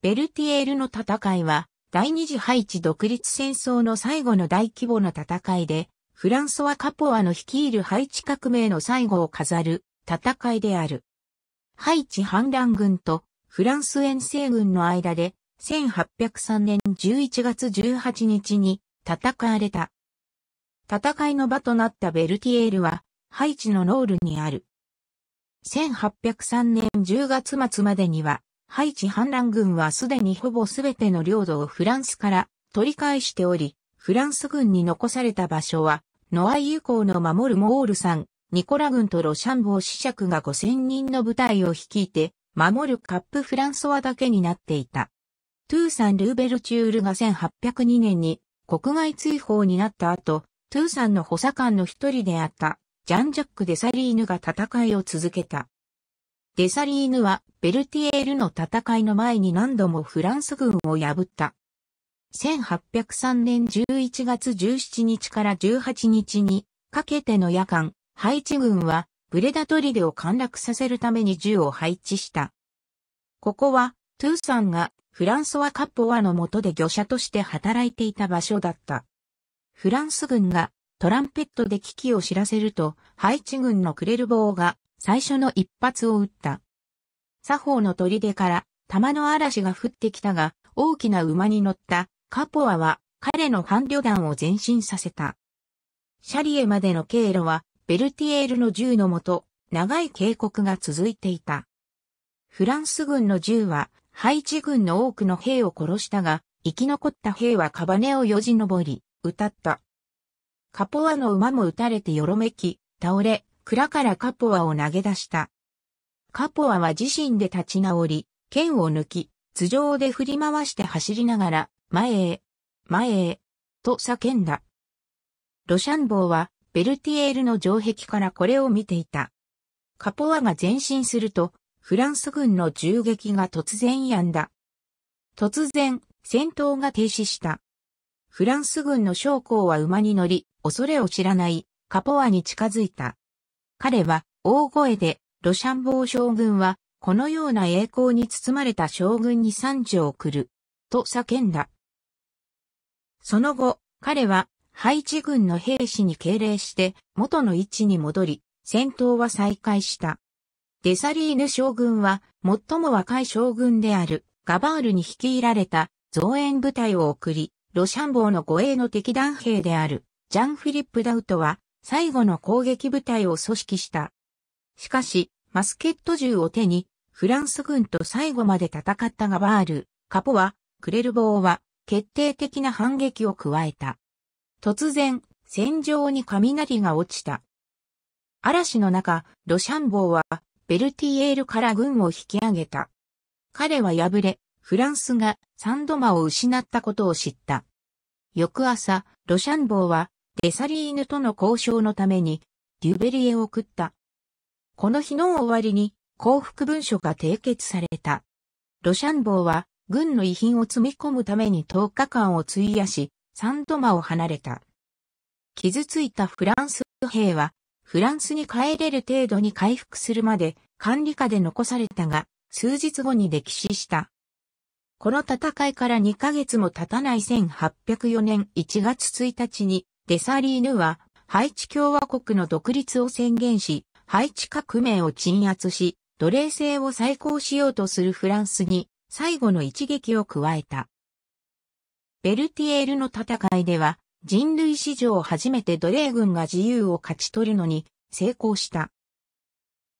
ベルティエールの戦いは、第二次ハイチ独立戦争の最後の大規模な戦いで、フランソワ・カポアの率いるハイチ革命の最後を飾る戦いである。ハイチ反乱軍とフランス遠征軍の間で、1803年11月18日に戦われた。戦いの場となったベルティエールは、ハイチのノールにある。1803年10月末までには、ハイチ反乱軍はすでにほぼすべての領土をフランスから取り返しており、フランス軍に残された場所は、ノアイユ港の守るモールさん、ニコラ軍とロシャンボー子爵が5000人の部隊を率いて、守るカップフランソワだけになっていた。トゥーサン・ルーベルチュールが1802年に国外追放になった後、トゥーサンの補佐官の一人であったジャン・ジャック・デサリーヌが戦いを続けた。デサリーヌはベルティエールの戦いの前に何度もフランス軍を破った。1803年11月17日から18日にかけての夜間、ハイチ軍はブレダトリデを陥落させるために銃を配置した。ここはトゥーさんがフランソワ・カッポワの下で漁者として働いていた場所だった。フランス軍がトランペットで危機を知らせると、ハイチ軍のクレルボーが最初の一発を撃った。作法の砦から弾の嵐が降ってきたが、大きな馬に乗ったカポアは彼の反旅団を前進させた。シャリエまでの経路はベルティエールの銃のもと、長い警告が続いていた。フランス軍の銃は、ハイチ軍の多くの兵を殺したが、生き残った兵はカバネをよじ登り、歌った。カポアの馬も撃たれてよろめき、倒れ、蔵からカポアを投げ出した。カポアは自身で立ち直り、剣を抜き、頭上で振り回して走りながら、前へ、前へ、と叫んだ。ロシャンボーは、ベルティエールの城壁からこれを見ていた。カポアが前進すると、フランス軍の銃撃が突然止んだ。突然、戦闘が停止した。フランス軍の将校は馬に乗り、恐れを知らない、カポアに近づいた。彼は大声で、ロシャンボー将軍は、このような栄光に包まれた将軍に賛辞を送る、と叫んだ。その後、彼は、ハイチ軍の兵士に敬礼して、元の位置に戻り、戦闘は再開した。デサリーヌ将軍は、最も若い将軍である、ガバールに率いられた、増援部隊を送り、ロシャンボーの護衛の敵団兵である、ジャン・フィリップ・ダウトは、最後の攻撃部隊を組織した。しかし、マスケット銃を手に、フランス軍と最後まで戦ったがバール、カポは、クレルボーは、決定的な反撃を加えた。突然、戦場に雷が落ちた。嵐の中、ロシャンボーは、ベルティエールから軍を引き上げた。彼は敗れ、フランスがサンドマを失ったことを知った。翌朝、ロシャンボーはデサリーヌとの交渉のために、デュベリエを送った。この日の終わりに、降伏文書が締結された。ロシャンボーは、軍の遺品を積み込むために10日間を費やし、サンドマを離れた。傷ついたフランス兵は、フランスに帰れる程度に回復するまで管理下で残されたが、数日後に歴史した。この戦いから2ヶ月も経たない1804年1月1日にデサリーヌは、ハイチ共和国の独立を宣言し、ハイチ革命を鎮圧し、奴隷制を再考しようとするフランスに最後の一撃を加えた。ベルティエールの戦いでは、人類史上初めて奴隷軍が自由を勝ち取るのに成功した。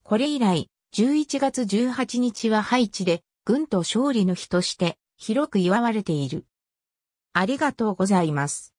これ以来、11月18日はハイチで軍と勝利の日として広く祝われている。ありがとうございます。